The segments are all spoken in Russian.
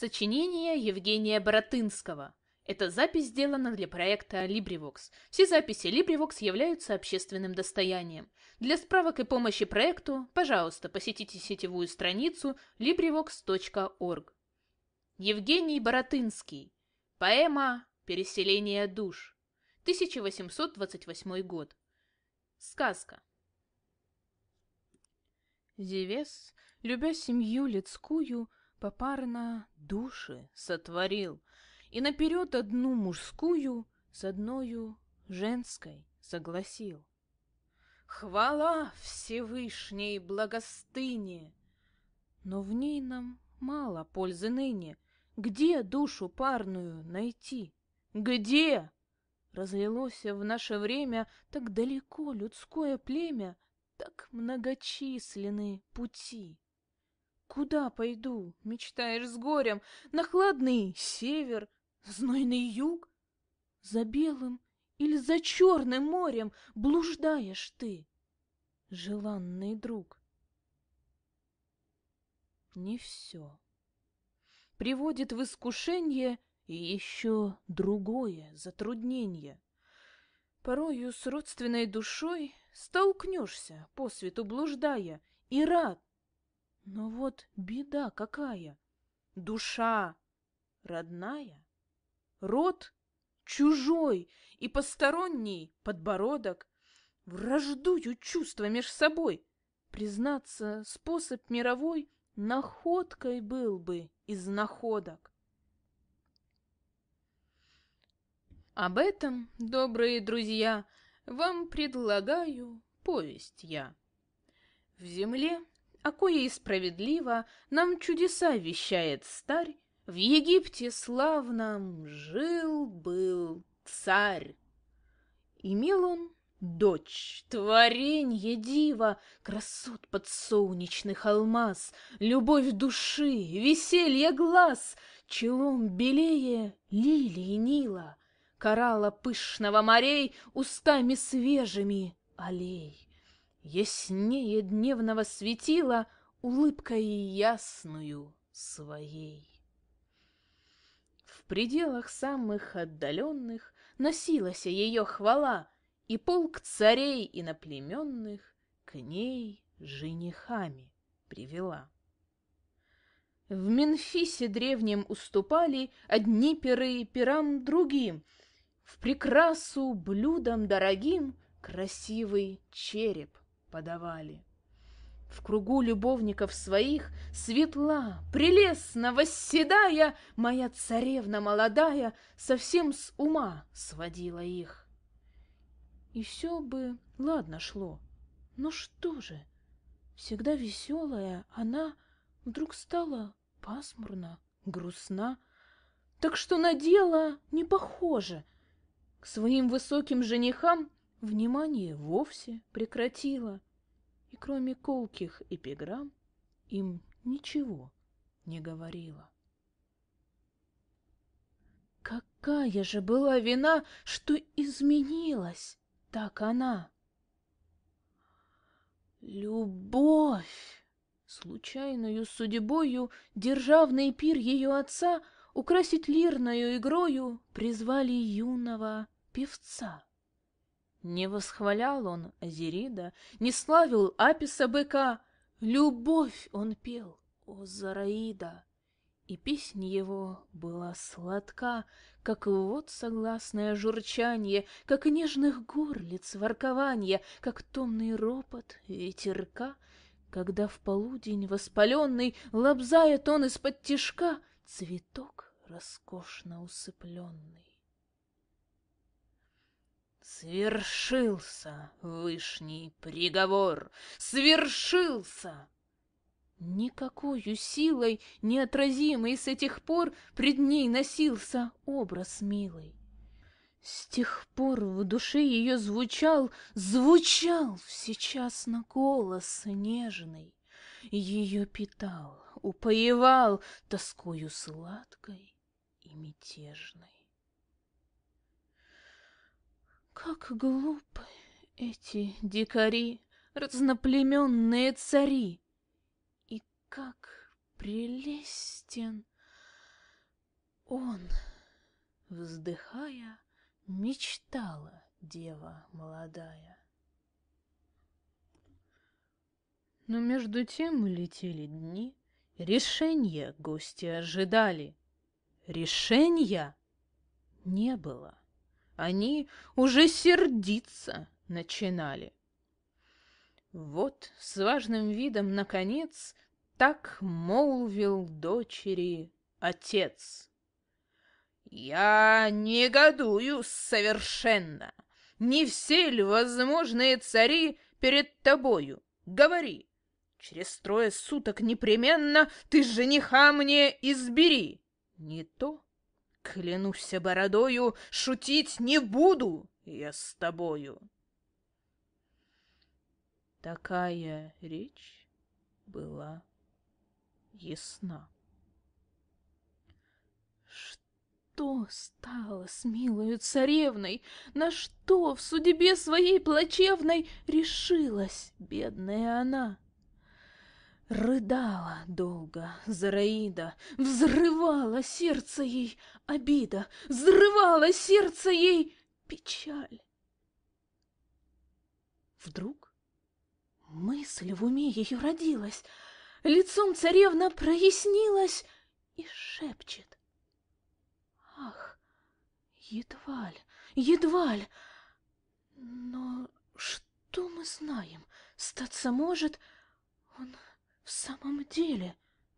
Сочинение Евгения Боротынского. Эта запись сделана для проекта LibriVox. Все записи LibriVox являются общественным достоянием. Для справок и помощи проекту, пожалуйста, посетите сетевую страницу LibriVox.org. Евгений Боротынский. Поэма «Переселение душ». 1828 год. Сказка. Зевес, любя семью людскую, попарно души сотворил, и наперед одну мужскую с одною женской согласил. Хвала Всевышней благостыне! Но в ней нам мало пользы ныне. Где душу парную найти? Где? Разлилось в наше время так далеко людское племя, так многочисленны пути. Куда пойду? Мечтаешь с горем. На хладный север, знойный юг? За белым или за черным морем блуждаешь ты, желанный друг? Не все. Приводит в искушение и еще другое затруднение. Порою с родственной душой столкнешься, по свету блуждая, и рад, но вот беда какая! Душа родная, род чужой и посторонний подбородок, враждую чувства меж собой. Признаться, способ мировой находкой был бы из находок. Об этом, добрые друзья, вам предлагаю повесть я. В земле а кое и справедливо нам чудеса вещает старь, в Египте славном жил-был царь. Имел он дочь, творенье дива, красот подсолнечных алмаз, любовь души, веселье глаз, челом белее лилии Нила, коралла пышного морей, устами свежими аллей. Яснее дневного светила улыбкой ясную своей. В пределах самых отдаленных носилась ее хвала, и полк царей иноплеменных к ней женихами привела. В Менфисе древним уступали одни перы перам другим, в прекрасу блюдам дорогим красивый череп подавали. В кругу любовников своих светла, прелестно восседая, Моя царевна молодая совсем с ума сводила их. И все бы ладно шло, но что же, всегда веселая она вдруг стала пасмурно, грустна, так что на дело не похоже. К своим высоким женихам внимание вовсе прекратила, и кроме колких эпиграмм им ничего не говорила. Какая же была вина, что изменилась так она? Любовь! Случайною судьбою державный пир ее отца украсить лирною игрою призвали юного певца. Не восхвалял он Азерида, не славил Аписа быка, Любовь он пел, о Зараида! И песнь его была сладка, Как вод согласное журчание, Как нежных горлиц воркование, Как томный ропот ветерка, Когда в полудень воспаленный Лобзает он из-под тишка Цветок роскошно усыпленный. Свершился вышний приговор! Свершился! Никакою силой неотразимой с этих пор Пред ней носился образ милый. С тех пор в душе ее звучал, звучал сейчас на голос нежный. Ее питал, упоевал тоскою сладкой и мятежной. Как глупы эти дикари, разноплеменные цари! И как прелестен он! Вздыхая, мечтала дева молодая. Но между тем улетели дни, решения гости ожидали. Решения не было они уже сердиться начинали. Вот с важным видом, наконец, так молвил дочери отец. «Я негодую совершенно. Не все ли возможные цари перед тобою? Говори, через трое суток непременно ты жениха мне избери. Не то Клянусь бородою, шутить не буду я с тобою. Такая речь была ясна. Что стало с милою царевной? На что в судьбе своей плачевной решилась бедная она? Рыдала долго Зараида, взрывала сердце ей обида, взрывала сердце ей печаль. Вдруг мысль в уме ее родилась, лицом царевна прояснилась и шепчет. Ах, едва ли, едва ли, но что мы знаем, статься может, он в самом деле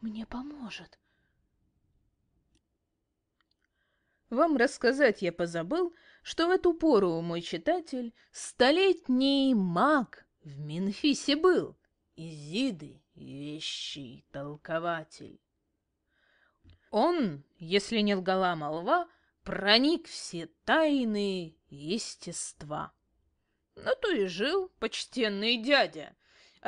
мне поможет. Вам рассказать я позабыл, что в эту пору мой читатель столетний маг в Мемфисе был, Изиды вещий толкователь. Он, если не лгала молва, проник все тайны естества. На ну, то и жил почтенный дядя,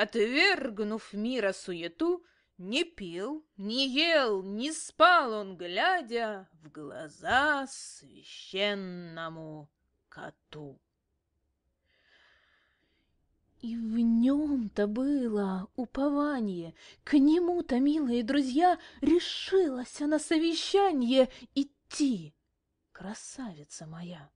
Отвергнув мира суету, не пил, не ел, не спал он, глядя в глаза священному коту. И в нем-то было упование, к нему-то, милые друзья, решилась на совещание идти, красавица моя.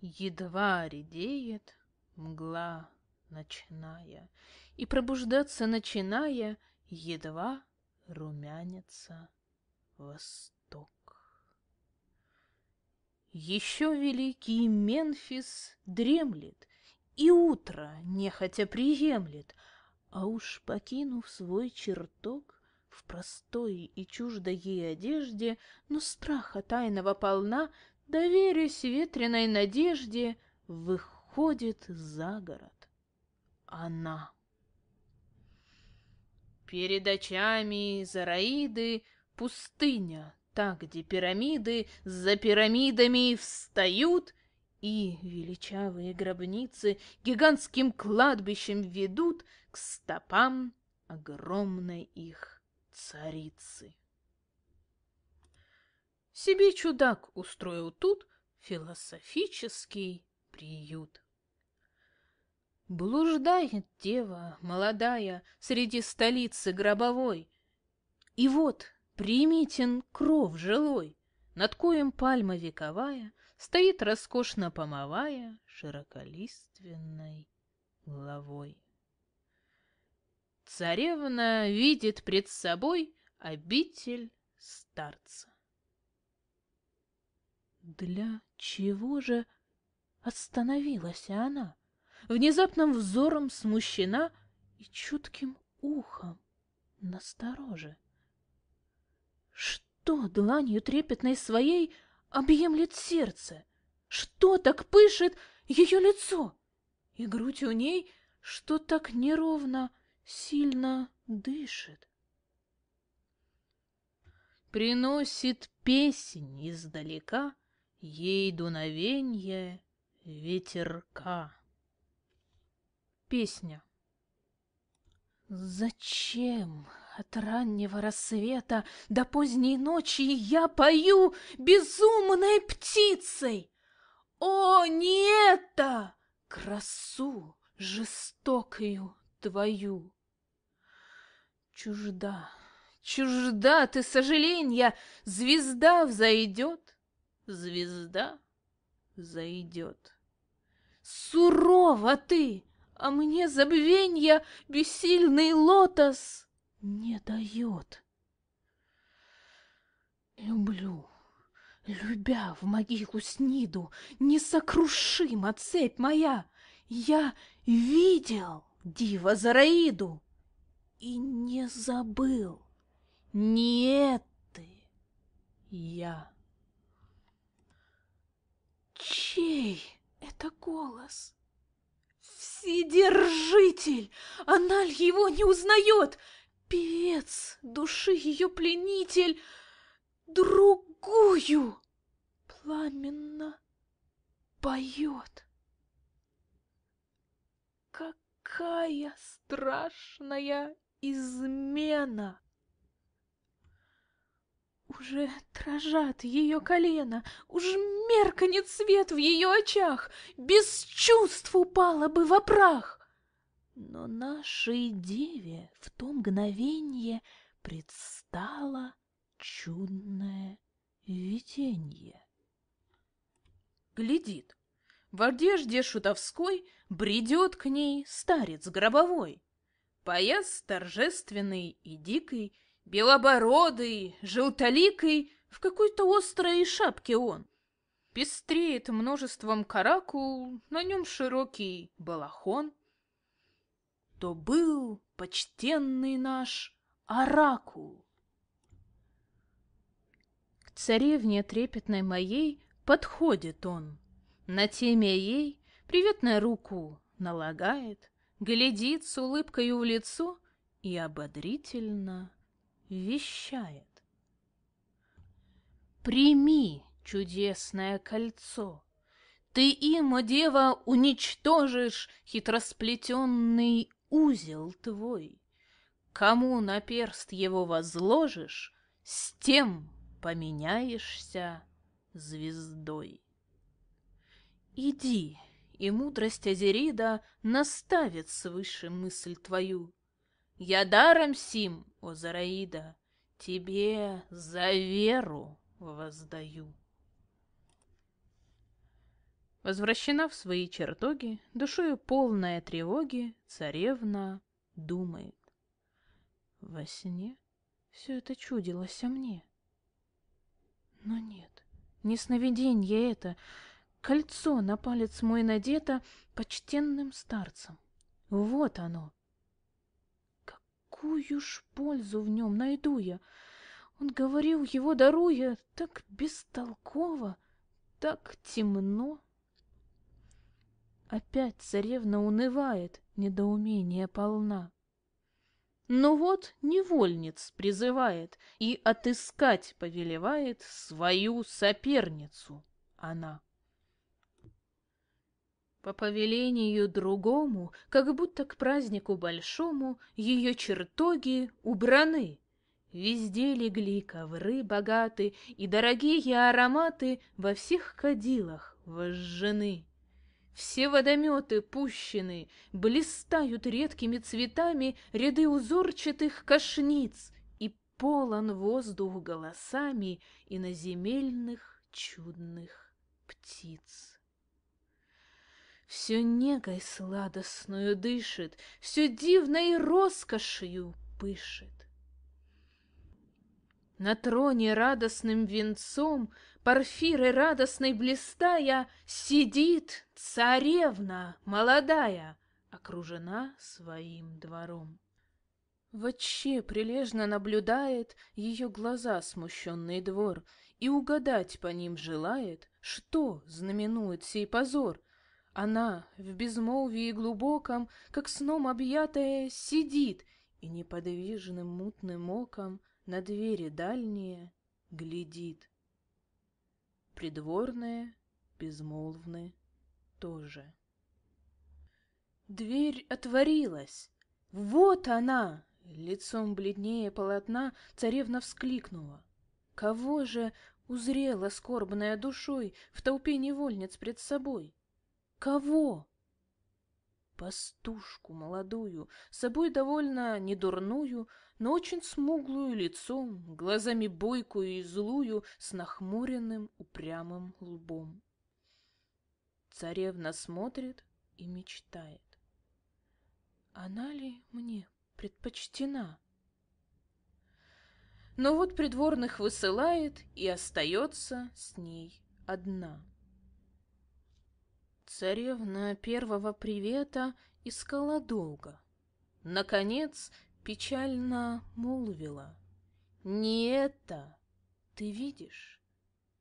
Едва редеет мгла ночная, И пробуждаться начиная, едва румянится восток. Еще великий Менфис дремлет, И утро нехотя приемлет, А уж покинув свой чертог, в простой и чуждой ей одежде, но страха тайного полна, доверясь ветреной надежде, выходит уходит за город. Она. Перед очами Зараиды пустыня, так где пирамиды за пирамидами встают, и величавые гробницы гигантским кладбищем ведут к стопам огромной их царицы. Себе чудак устроил тут философический приют. Блуждает дева молодая среди столицы гробовой, И вот приметен кров жилой, над коем пальма вековая Стоит роскошно помывая широколиственной головой. Царевна видит пред собой обитель старца. Для чего же Остановилась она, внезапным взором смущена и чутким ухом настороже. Что дланью трепетной своей объемлет сердце? Что так пышет ее лицо? И грудь у ней, что так неровно, сильно дышит? Приносит песнь издалека ей дуновенье ветерка. Песня. Зачем от раннего рассвета до поздней ночи я пою безумной птицей? О, не это! Красу жестокую твою! Чужда, чужда ты сожаленья, Звезда взойдет, звезда зайдет. Сурова ты, а мне забвенья бессильный лотос не дает. Люблю, любя в могилу сниду, несокрушима цепь моя. Я видел дива Зараиду и не забыл. Не ты, я. Чей это голос? Вседержитель! аналь его не узнает! Певец, души ее пленитель, другую пламенно поет. Какая страшная измена! Уже дрожат ее колено, уж меркнет свет в ее очах, Без чувств упала бы в прах. Но нашей деве в то мгновенье Предстало чудное виденье. Глядит. В одежде шутовской Бредет к ней старец гробовой. Пояс торжественный и дикий белобородый, желтоликой, в какой-то острой шапке он. Пестреет множеством каракул, на нем широкий балахон. То был почтенный наш оракул. К царевне трепетной моей подходит он, на теме ей приветная руку налагает, глядит с улыбкой в лицо и ободрительно вещает. Прими чудесное кольцо, ты им, о дева, уничтожишь хитросплетенный узел твой. Кому на перст его возложишь, с тем поменяешься звездой. Иди, и мудрость Азерида наставит свыше мысль твою. Я даром сим, о Зараида, тебе за веру воздаю. Возвращена в свои чертоги, душою полная тревоги, царевна думает. Во сне все это чудилось о мне. Но нет, не сновиденье это, кольцо на палец мой надето почтенным старцем. Вот оно, какую ж пользу в нем найду я? Он говорил, его даруя, так бестолково, так темно. Опять царевна унывает, недоумение полна. Но вот невольниц призывает и отыскать повелевает свою соперницу она. По повелению другому, как будто к празднику большому, ее чертоги убраны. Везде легли ковры богаты, и дорогие ароматы во всех кадилах вожжены; Все водометы пущены, блистают редкими цветами ряды узорчатых кошниц, и полон воздух голосами и иноземельных чудных птиц. Все негой сладостную дышит, Все дивной роскошью пышет. На троне радостным венцом, Порфиры радостной блистая, Сидит царевна молодая, Окружена своим двором. Вообще прилежно наблюдает Ее глаза смущенный двор, И угадать по ним желает, Что знаменует сей позор — она в безмолвии глубоком, как сном объятая, сидит, И неподвижным мутным оком на двери дальние глядит. Придворные безмолвны тоже. Дверь отворилась. Вот она! Лицом бледнее полотна царевна вскликнула. Кого же узрела скорбная душой в толпе невольниц пред собой? Кого? Пастушку молодую, собой довольно недурную, но очень смуглую лицом, глазами бойкую и злую, с нахмуренным упрямым лбом. Царевна смотрит и мечтает. Она ли мне предпочтена? Но вот придворных высылает и остается с ней одна. Царевна первого привета искала долго. Наконец, печально молвила. «Не это! Ты видишь?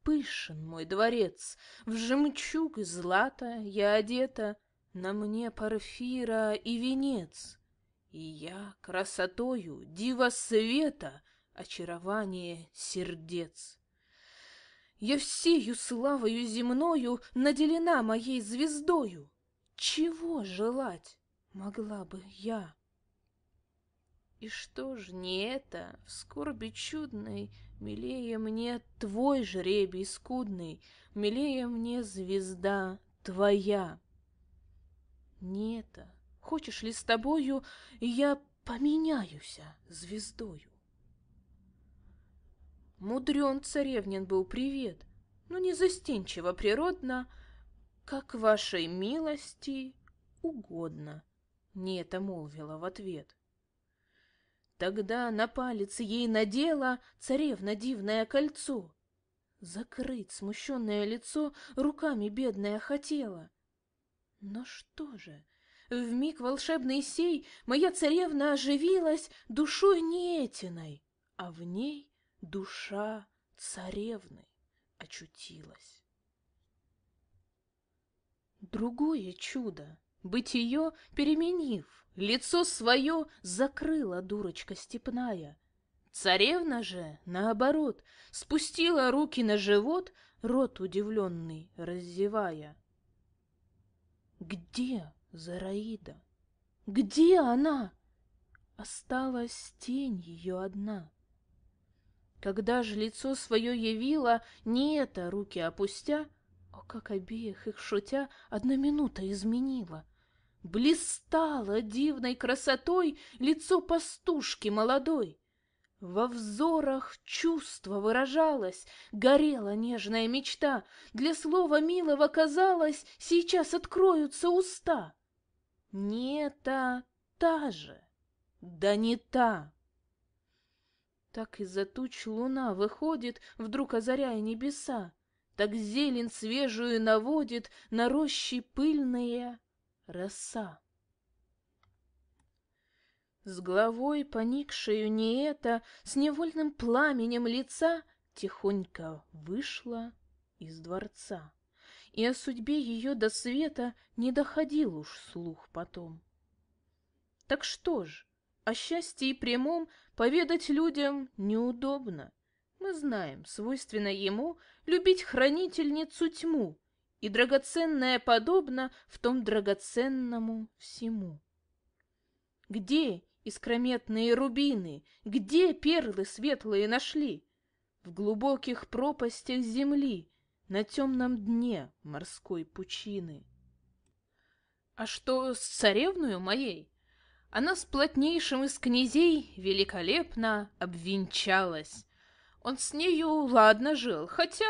Пышен мой дворец, в жемчуг и злато я одета, на мне парфира и венец, и я красотою дива света, очарование сердец. Я всею славою земною наделена моей звездою. Чего желать могла бы я? И что ж не это, в скорби чудной, Милее мне твой жребий скудный, Милее мне звезда твоя. Не это, хочешь ли с тобою, Я поменяюся звездою. Мудрен царевнин был привет, но ну, не застенчиво природно, как вашей милости угодно, не это молвила в ответ. Тогда на палец ей надела царевна дивное кольцо. Закрыть смущенное лицо руками бедная хотела. Но что же, в миг волшебный сей моя царевна оживилась душой не этиной, а в ней душа царевны очутилась. Другое чудо, бытие переменив, лицо свое закрыла дурочка степная. Царевна же, наоборот, спустила руки на живот, рот удивленный раззевая. Где Зараида? Где она? Осталась тень ее одна — когда же лицо свое явило, не это, руки опустя, О, а как обеих их шутя, одна минута изменила. Блистало дивной красотой лицо пастушки молодой. Во взорах чувство выражалось, горела нежная мечта, Для слова милого казалось, сейчас откроются уста. Не та, та же, да не та. Так из-за туч луна выходит, вдруг озаряя небеса, Так зелень свежую наводит на рощи пыльные роса. С головой поникшею не это, с невольным пламенем лица Тихонько вышла из дворца. И о судьбе ее до света не доходил уж слух потом. Так что ж, о счастье и прямом поведать людям неудобно. Мы знаем, свойственно ему любить хранительницу тьму, и драгоценное подобно в том драгоценному всему. Где искрометные рубины, где перлы светлые нашли? В глубоких пропастях земли, на темном дне морской пучины. А что с царевною моей? она с плотнейшим из князей великолепно обвенчалась. Он с нею ладно жил, хотя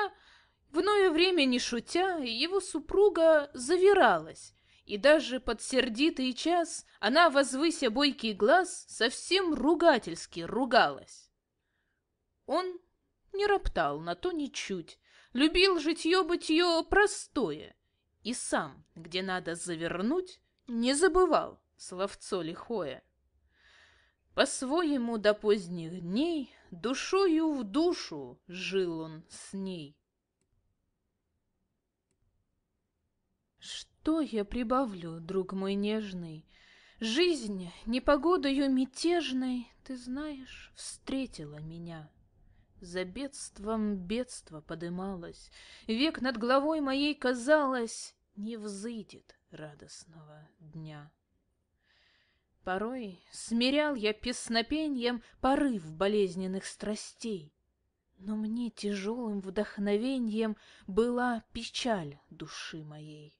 в иное время, не шутя, его супруга завиралась, и даже под сердитый час она, возвыся бойкий глаз, совсем ругательски ругалась. Он не роптал на то ничуть, любил житье-бытье простое, и сам, где надо завернуть, не забывал словцо лихое. По-своему до поздних дней душою в душу жил он с ней. Что я прибавлю, друг мой нежный? Жизнь непогодою мятежной, ты знаешь, встретила меня. За бедством бедство подымалось, век над головой моей казалось, не взыдет радостного дня. Порой смирял я песнопеньем порыв болезненных страстей, Но мне тяжелым вдохновением была печаль души моей.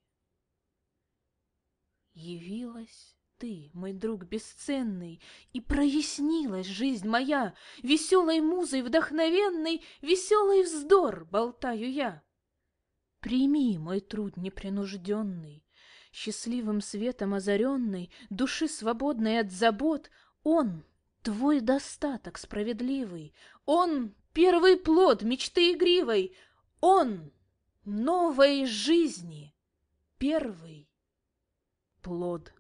Явилась ты, мой друг бесценный, И прояснилась жизнь моя, Веселой музой вдохновенной, Веселый вздор болтаю я. Прими мой труд непринужденный, счастливым светом озаренной, души свободной от забот, он — твой достаток справедливый, он — первый плод мечты игривой, он — новой жизни первый плод.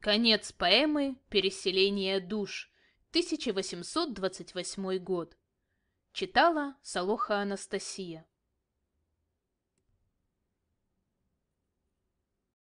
Конец поэмы «Переселение душ», 1828 год. Читала Солоха Анастасия.